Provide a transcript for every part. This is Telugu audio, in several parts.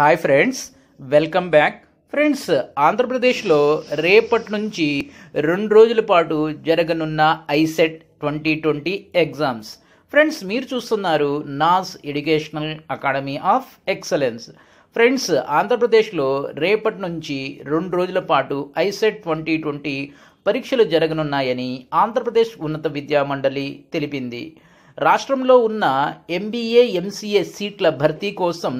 hi friends welcome back friends ఆంధ్రప్రదేశ్లో రేపటి నుంచి రెండు రోజుల పాటు జరగనున్న ICET twenty twenty exams friends మీరు చూస్తున్నారు నాస్ educational academy of excellence friends ఆంధ్రప్రదేశ్లో రేపటి నుంచి రెండు రోజుల పాటు ఐసెట్ ట్వంటీ ట్వంటీ పరీక్షలు జరగనున్నాయని ఆంధ్రప్రదేశ్ ఉన్నత విద్యా మండలి తెలిపింది రాష్ట్రంలో ఉన్న ఎంబీఏ ఎంసీఏ సీట్ల భర్తీ కోసం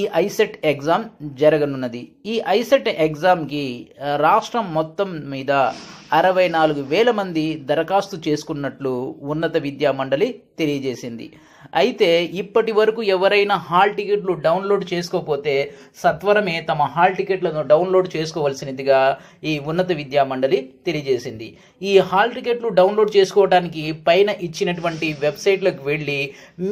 ఈ ఐసెట్ ఎగ్జామ్ జరగనున్నది ఈ ఐసెట్ ఎగ్జామ్కి రాష్ట్రం మొత్తం మీద అరవై నాలుగు వేల మంది దరఖాస్తు చేసుకున్నట్లు ఉన్నత విద్యా మండలి తెలియజేసింది అయితే ఇప్పటి వరకు ఎవరైనా హాల్ టికెట్లు డౌన్లోడ్ చేసుకోకపోతే సత్వరమే తమ హాల్ టికెట్లను డౌన్లోడ్ చేసుకోవలసినదిగా ఈ ఉన్నత విద్యా మండలి తెలియజేసింది ఈ హాల్ టికెట్లు డౌన్లోడ్ చేసుకోవడానికి పైన ఇచ్చినటువంటి వెబ్సైట్లకు వెళ్ళి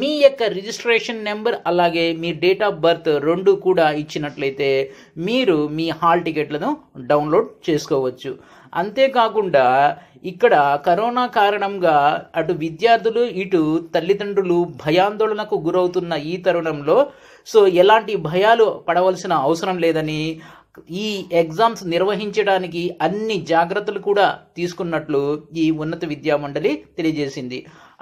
మీ యొక్క రిజిస్ట్రేషన్ నెంబర్ అలాగే మీ డేట్ ఆఫ్ బర్త్ రెండు కూడా ఇచ్చినట్లయితే మీరు మీ హాల్ టికెట్లను డౌన్లోడ్ చేసుకోవచ్చు అంతేకాకుండా ఇక్కడ కరోనా కారణంగా అటు విద్యార్థులు ఇటు తల్లిదండ్రులు భయాందోళనకు గురవుతున్న ఈ తరుణంలో సో ఎలాంటి భయాలు పడవలసిన అవసరం లేదని ఈ ఎగ్జామ్స్ నిర్వహించడానికి అన్ని జాగ్రత్తలు కూడా తీసుకున్నట్లు ఈ ఉన్నత విద్యా మండలి తెలియజేసింది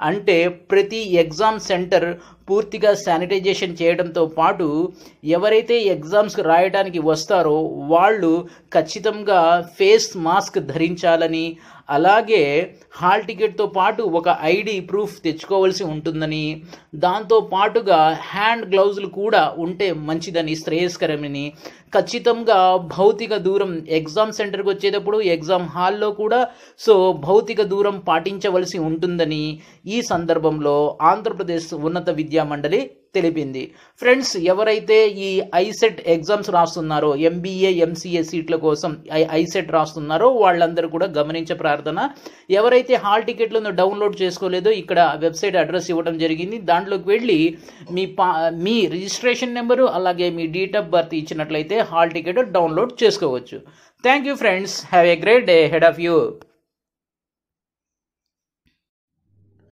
అంటే ప్రతి ఎగ్జామ్ సెంటర్ పూర్తిగా శానిటైజేషన్ చేయడంతో పాటు ఎవరైతే ఎగ్జామ్స్ రాయడానికి వస్తారో వాళ్ళు ఖచ్చితంగా ఫేస్ మాస్క్ ధరించాలని అలాగే హాల్ టికెట్తో పాటు ఒక ఐడి ప్రూఫ్ తెచ్చుకోవాల్సి ఉంటుందని దాంతో పాటుగా హ్యాండ్ గ్లౌజులు కూడా ఉంటే మంచిదని శ్రేయస్కరమని ఖచ్చితంగా భౌతిక దూరం ఎగ్జామ్ సెంటర్కి వచ్చేటప్పుడు ఎగ్జామ్ హాల్లో కూడా సో భౌతిక దూరం పాటించవలసి ఉంటుందని ఈ సందర్భంలో ఆంధ్రప్రదేశ్ ఉన్నత విద్యా విద్యా మండలి తెలిపింది ఫ్రెండ్స్ ఎవరైతే ఈ ఐసెట్ ఎగ్జామ్స్ రాస్తున్నారో ఎంబీఏ ఎంసీఏ సీట్ల కోసం ఐసెట్ రాస్తున్నారో వాళ్ళందరూ కూడా గమనించే ప్రార్థన ఎవరైతే హాల్ టికెట్లను డౌన్లోడ్ చేసుకోలేదో ఇక్కడ వెబ్సైట్ అడ్రస్ ఇవ్వడం జరిగింది దాంట్లోకి వెళ్ళి మీ పా మీ రిజిస్ట్రేషన్ నెంబరు అలాగే మీ డేట్ ఆఫ్ బర్త్ ఇచ్చినట్లయితే హాల్ టికెట్ డౌన్లోడ్ చేసుకోవచ్చు thank you friends have a great day head of you